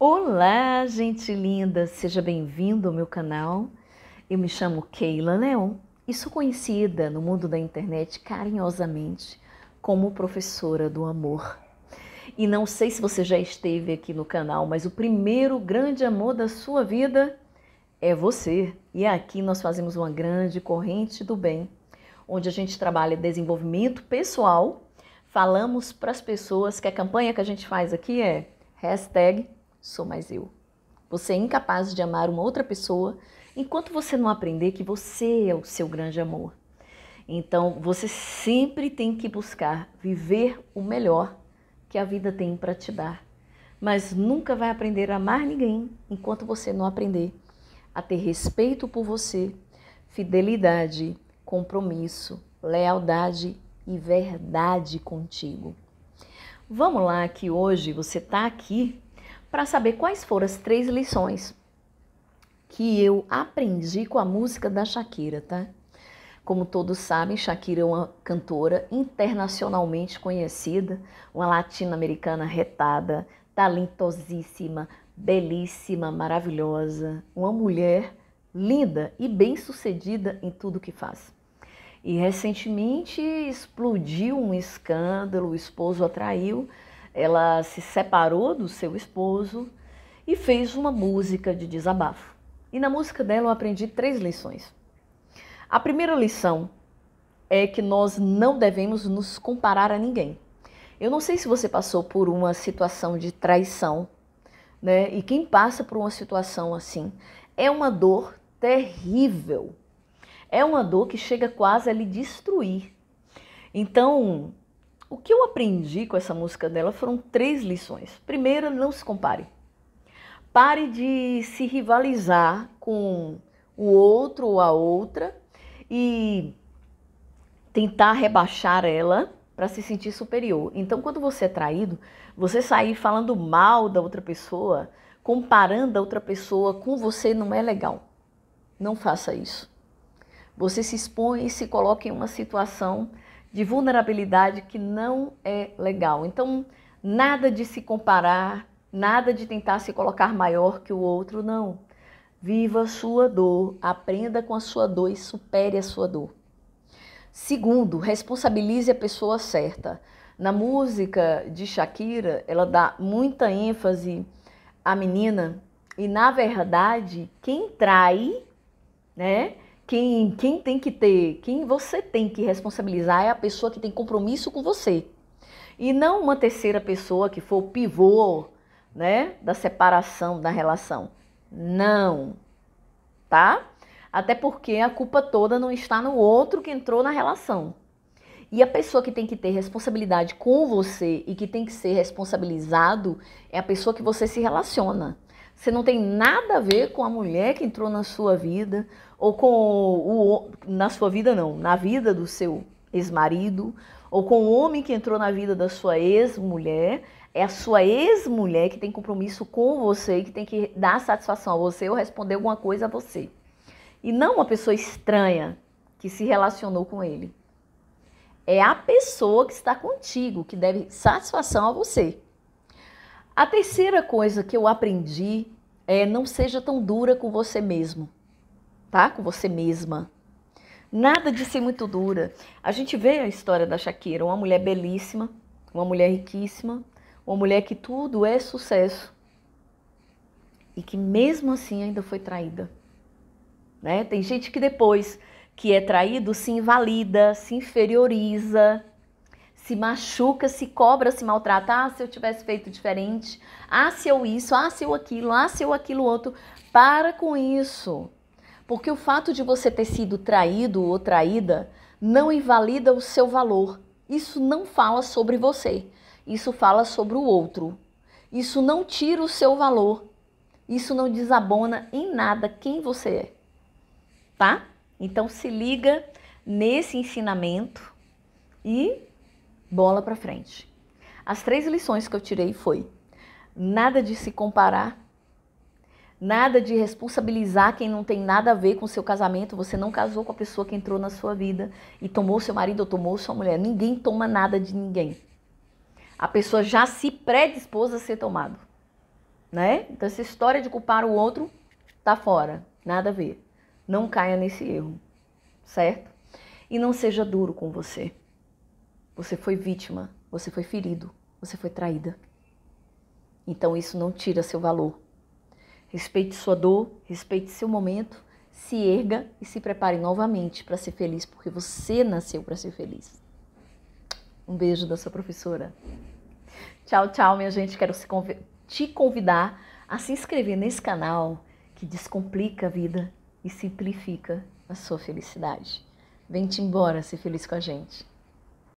Olá, gente linda! Seja bem-vindo ao meu canal. Eu me chamo Keila Leon e sou conhecida no mundo da internet carinhosamente como professora do amor. E não sei se você já esteve aqui no canal, mas o primeiro grande amor da sua vida é você. E aqui nós fazemos uma grande corrente do bem, onde a gente trabalha desenvolvimento pessoal. Falamos para as pessoas que a campanha que a gente faz aqui é hashtag sou mais eu. Você é incapaz de amar uma outra pessoa enquanto você não aprender que você é o seu grande amor. Então, você sempre tem que buscar viver o melhor que a vida tem para te dar. Mas nunca vai aprender a amar ninguém enquanto você não aprender a ter respeito por você, fidelidade, compromisso, lealdade e verdade contigo. Vamos lá que hoje você está aqui para saber quais foram as três lições que eu aprendi com a música da Shakira, tá? Como todos sabem, Shakira é uma cantora internacionalmente conhecida, uma latino-americana retada, talentosíssima, belíssima, maravilhosa, uma mulher linda e bem-sucedida em tudo que faz. E recentemente explodiu um escândalo, o esposo atraiu, traiu ela se separou do seu esposo e fez uma música de desabafo. E na música dela eu aprendi três lições. A primeira lição é que nós não devemos nos comparar a ninguém. Eu não sei se você passou por uma situação de traição, né? E quem passa por uma situação assim é uma dor terrível. É uma dor que chega quase a lhe destruir. Então, o que eu aprendi com essa música dela foram três lições. Primeira, não se compare. Pare de se rivalizar com o outro ou a outra e tentar rebaixar ela para se sentir superior. Então, quando você é traído, você sair falando mal da outra pessoa, comparando a outra pessoa com você não é legal. Não faça isso. Você se expõe e se coloca em uma situação de vulnerabilidade que não é legal. Então, nada de se comparar, nada de tentar se colocar maior que o outro, não. Viva a sua dor, aprenda com a sua dor e supere a sua dor. Segundo, responsabilize a pessoa certa. Na música de Shakira, ela dá muita ênfase à menina e, na verdade, quem trai, né? Quem, quem tem que ter, quem você tem que responsabilizar é a pessoa que tem compromisso com você. E não uma terceira pessoa que for o pivô, né, da separação da relação. Não. Tá? Até porque a culpa toda não está no outro que entrou na relação. E a pessoa que tem que ter responsabilidade com você e que tem que ser responsabilizado é a pessoa que você se relaciona. Você não tem nada a ver com a mulher que entrou na sua vida, ou com o na sua vida não, na vida do seu ex-marido, ou com o homem que entrou na vida da sua ex-mulher, é a sua ex-mulher que tem compromisso com você, que tem que dar satisfação a você ou responder alguma coisa a você. E não uma pessoa estranha que se relacionou com ele. É a pessoa que está contigo que deve satisfação a você. A terceira coisa que eu aprendi é não seja tão dura com você mesmo tá? Com você mesma. Nada de ser é muito dura. A gente vê a história da Shakira, uma mulher belíssima, uma mulher riquíssima, uma mulher que tudo é sucesso e que mesmo assim ainda foi traída. Né? Tem gente que depois que é traído se invalida, se inferioriza, se machuca, se cobra, se maltrata. Ah, se eu tivesse feito diferente. Ah, se eu isso, ah, se eu aquilo, ah, se eu aquilo outro. Para com isso. Porque o fato de você ter sido traído ou traída não invalida o seu valor. Isso não fala sobre você. Isso fala sobre o outro. Isso não tira o seu valor. Isso não desabona em nada quem você é. Tá? Então se liga nesse ensinamento e bola para frente. As três lições que eu tirei foi: nada de se comparar Nada de responsabilizar quem não tem nada a ver com o seu casamento. Você não casou com a pessoa que entrou na sua vida e tomou seu marido ou tomou sua mulher. Ninguém toma nada de ninguém. A pessoa já se predispôs a ser tomado. Né? Então, essa história de culpar o outro tá fora. Nada a ver. Não caia nesse erro. Certo? E não seja duro com você. Você foi vítima. Você foi ferido. Você foi traída. Então, isso não tira seu valor Respeite sua dor, respeite seu momento, se erga e se prepare novamente para ser feliz, porque você nasceu para ser feliz. Um beijo da sua professora. Tchau, tchau, minha gente. Quero te convidar a se inscrever nesse canal que descomplica a vida e simplifica a sua felicidade. Vem-te embora ser feliz com a gente.